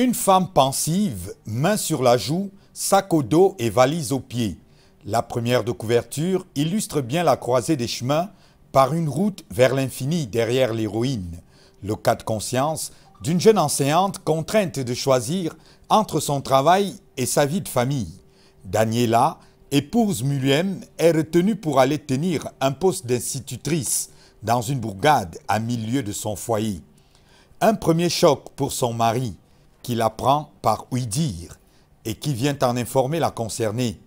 Une femme pensive, main sur la joue, sac au dos et valise aux pieds. La première de couverture illustre bien la croisée des chemins par une route vers l'infini derrière l'héroïne. Le cas de conscience d'une jeune enseignante contrainte de choisir entre son travail et sa vie de famille. Daniela, épouse Mulhem, est retenue pour aller tenir un poste d'institutrice dans une bourgade à milieu de son foyer. Un premier choc pour son mari qu'il apprend par oui dire et qui vient en informer la concernée,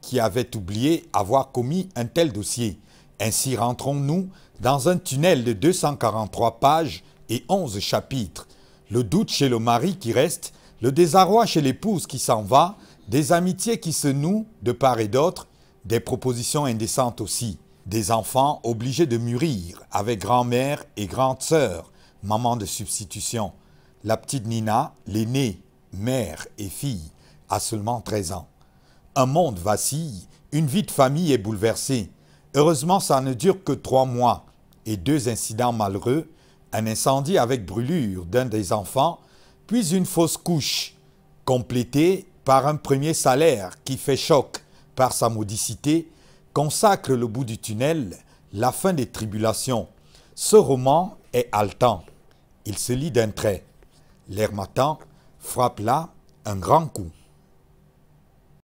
qui avait oublié avoir commis un tel dossier. Ainsi rentrons-nous dans un tunnel de 243 pages et 11 chapitres. Le doute chez le mari qui reste, le désarroi chez l'épouse qui s'en va, des amitiés qui se nouent de part et d'autre, des propositions indécentes aussi, des enfants obligés de mûrir avec grand-mère et grande-sœur, maman de substitution. La petite Nina, l'aînée, mère et fille, a seulement 13 ans. Un monde vacille, une vie de famille est bouleversée. Heureusement, ça ne dure que trois mois et deux incidents malheureux, un incendie avec brûlure d'un des enfants, puis une fausse couche, complétée par un premier salaire qui fait choc par sa modicité, consacre le bout du tunnel, la fin des tribulations. Ce roman est haletant. Il se lit d'un trait. L'Hermatan frappe là un grand coup.